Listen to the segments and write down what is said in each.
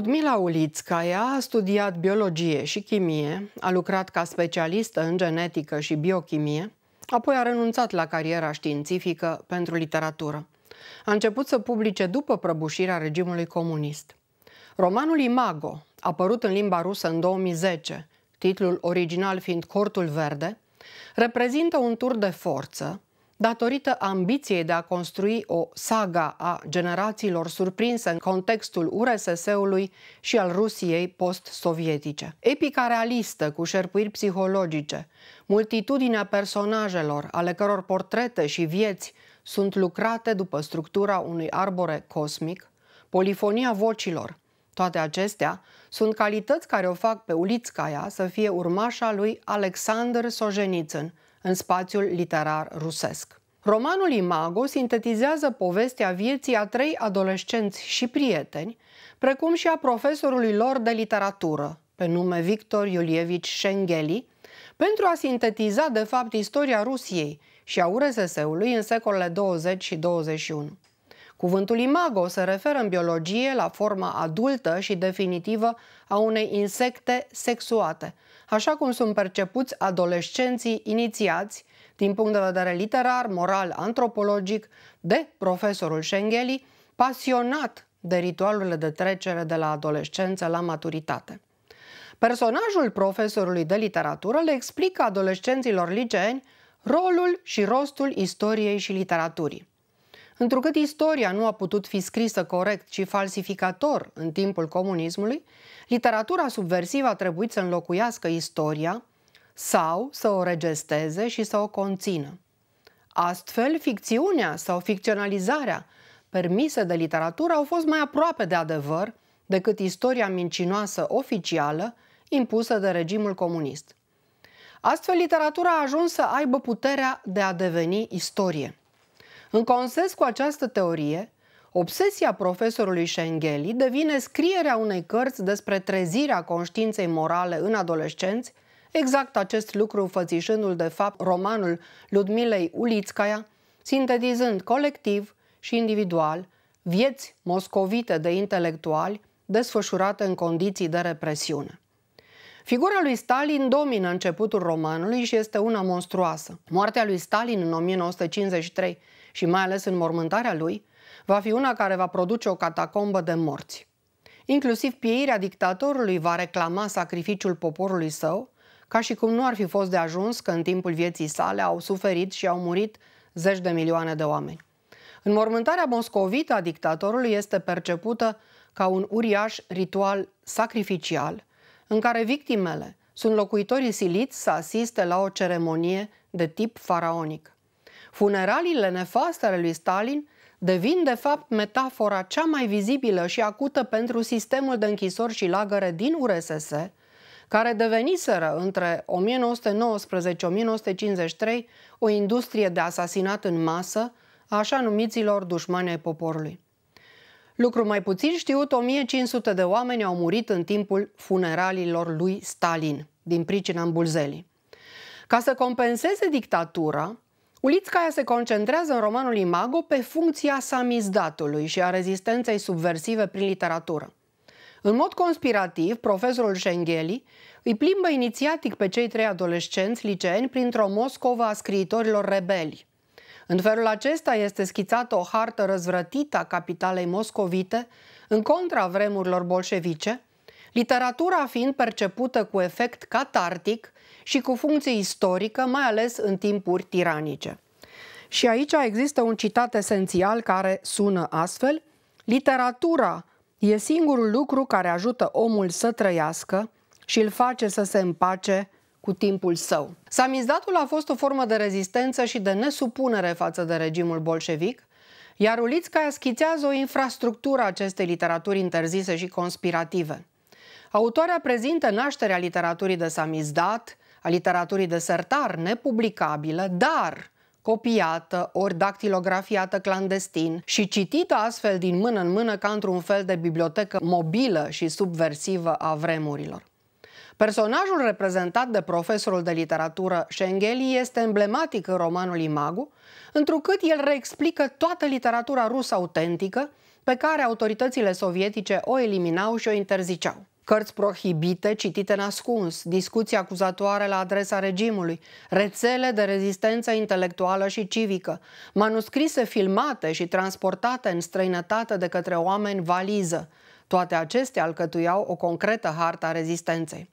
Ludmila Ulițcaia a studiat biologie și chimie, a lucrat ca specialistă în genetică și biochimie, apoi a renunțat la cariera științifică pentru literatură. A început să publice după prăbușirea regimului comunist. Romanul Imago, apărut în limba rusă în 2010, titlul original fiind Cortul Verde, reprezintă un tur de forță datorită ambiției de a construi o saga a generațiilor surprinse în contextul URSS-ului și al Rusiei post-sovietice. Epica realistă cu șerpuiri psihologice, multitudinea personajelor, ale căror portrete și vieți sunt lucrate după structura unui arbore cosmic, polifonia vocilor, toate acestea sunt calități care o fac pe Ulițcaia să fie urmașa lui Alexander Solzhenitsyn, în spațiul literar rusesc. Romanul Imago sintetizează povestea vieții a trei adolescenți și prieteni, precum și a profesorului lor de literatură, pe nume Victor Iulievici Schengeli, pentru a sintetiza de fapt istoria Rusiei și a URSS-ului în secolele 20 și 21. Cuvântul imago se referă în biologie la forma adultă și definitivă a unei insecte sexuate, așa cum sunt percepuți adolescenții inițiați, din punct de vedere literar, moral, antropologic, de profesorul Schengeli, pasionat de ritualurile de trecere de la adolescență la maturitate. Personajul profesorului de literatură le explică adolescenților liceeni rolul și rostul istoriei și literaturii. Întrucât istoria nu a putut fi scrisă corect, ci falsificator în timpul comunismului, literatura subversivă a trebuit să înlocuiască istoria sau să o regesteze și să o conțină. Astfel, ficțiunea sau ficționalizarea permise de literatură au fost mai aproape de adevăr decât istoria mincinoasă oficială impusă de regimul comunist. Astfel, literatura a ajuns să aibă puterea de a deveni istorie. În consens cu această teorie, obsesia profesorului Schengeli devine scrierea unei cărți despre trezirea conștiinței morale în adolescenți, exact acest lucru înfățișându-l de fapt romanul Ludmilei Ulițcaia, sintetizând colectiv și individual vieți moscovite de intelectuali desfășurate în condiții de represiune. Figura lui Stalin domină începutul romanului și este una monstruoasă. Moartea lui Stalin în 1953 și mai ales în mormântarea lui va fi una care va produce o catacombă de morți. Inclusiv pieirea dictatorului va reclama sacrificiul poporului său, ca și cum nu ar fi fost de ajuns că în timpul vieții sale au suferit și au murit zeci de milioane de oameni. Înmormântarea moscovită a dictatorului este percepută ca un uriaș ritual sacrificial – în care victimele sunt locuitorii siliți să asiste la o ceremonie de tip faraonic. Funeraliile nefaste ale lui Stalin devin de fapt metafora cea mai vizibilă și acută pentru sistemul de închisori și lagăre din URSS, care deveniseră între 1919-1953 o industrie de asasinat în masă a așa numiților dușmani ai poporului. Lucru mai puțin știut, 1500 de oameni au murit în timpul funeralilor lui Stalin, din pricina îmbulzelii. Ca să compenseze dictatura, Ulițcaia se concentrează în romanul Imago pe funcția samizdatului și a rezistenței subversive prin literatură. În mod conspirativ, profesorul Schengeli îi plimbă inițiatic pe cei trei adolescenți liceeni printr-o Moscova a scriitorilor rebeli. În felul acesta este schițată o hartă răzvrătită a capitalei moscovite, în contra vremurilor bolșevice, literatura fiind percepută cu efect catartic și cu funcție istorică, mai ales în timpuri tiranice. Și aici există un citat esențial care sună astfel: Literatura e singurul lucru care ajută omul să trăiască și îl face să se împace cu timpul său. Samizdatul a fost o formă de rezistență și de nesupunere față de regimul bolșevic, iar Ulițca schițează o infrastructură acestei literaturi interzise și conspirative. Autoarea prezintă nașterea literaturii de samizdat, a literaturii de sertar, nepublicabilă, dar copiată, ori dactilografiată clandestin și citită astfel din mână în mână ca într-un fel de bibliotecă mobilă și subversivă a vremurilor. Personajul reprezentat de profesorul de literatură Schengeli este emblematic în romanul Imagu, întrucât el reexplică toată literatura rusă autentică pe care autoritățile sovietice o eliminau și o interziceau. Cărți prohibite, citite în ascuns, discuții acuzatoare la adresa regimului, rețele de rezistență intelectuală și civică, manuscrise filmate și transportate în străinătate de către oameni valiză, toate acestea alcătuiau o concretă harta rezistenței.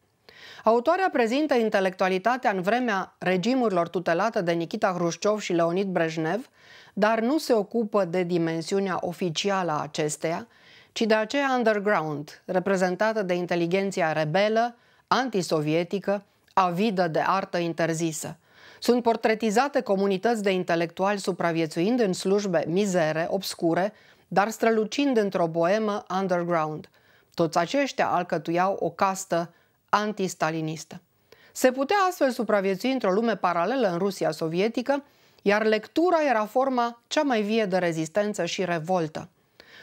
Autoarea prezintă intelectualitatea în vremea regimurilor tutelate de Nikita Hrușciov și Leonid Brejnev, dar nu se ocupă de dimensiunea oficială a acesteia, ci de aceea underground, reprezentată de inteligenția rebelă, antisovietică, avidă de artă interzisă. Sunt portretizate comunități de intelectuali supraviețuind în slujbe mizere, obscure, dar strălucind într-o boemă underground. Toți aceștia alcătuiau o castă antistalinistă. Se putea astfel supraviețui într-o lume paralelă în Rusia sovietică, iar lectura era forma cea mai vie de rezistență și revoltă.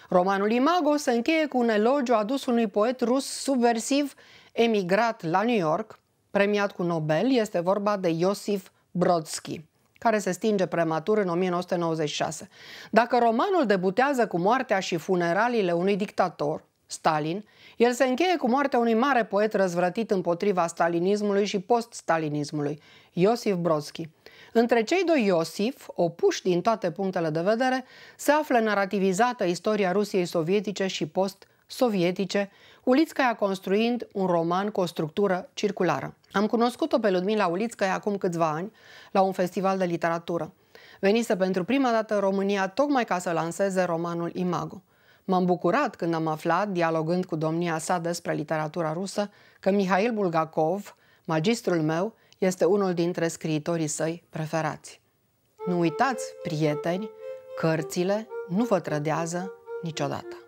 Romanul Imago se încheie cu un elogiu adus unui poet rus subversiv emigrat la New York, premiat cu Nobel, este vorba de Iosif Brodsky care se stinge prematur în 1996. Dacă romanul debutează cu moartea și funeraliile unui dictator, Stalin, el se încheie cu moartea unui mare poet răzvrătit împotriva stalinismului și post-stalinismului, Iosif Brodsky. Între cei doi Iosif, opuși din toate punctele de vedere, se află narativizată istoria Rusiei sovietice și post-sovietice, Ulițcaia construind un roman cu o structură circulară. Am cunoscut-o pe Ludmila Ulițcaia acum câțiva ani, la un festival de literatură. Venise pentru prima dată în România tocmai ca să lanseze romanul Imago. M-am bucurat când am aflat, dialogând cu domnia sa despre literatura rusă, că Mihail Bulgakov, magistrul meu, este unul dintre scriitorii săi preferați. Nu uitați, prieteni, cărțile nu vă trădează niciodată.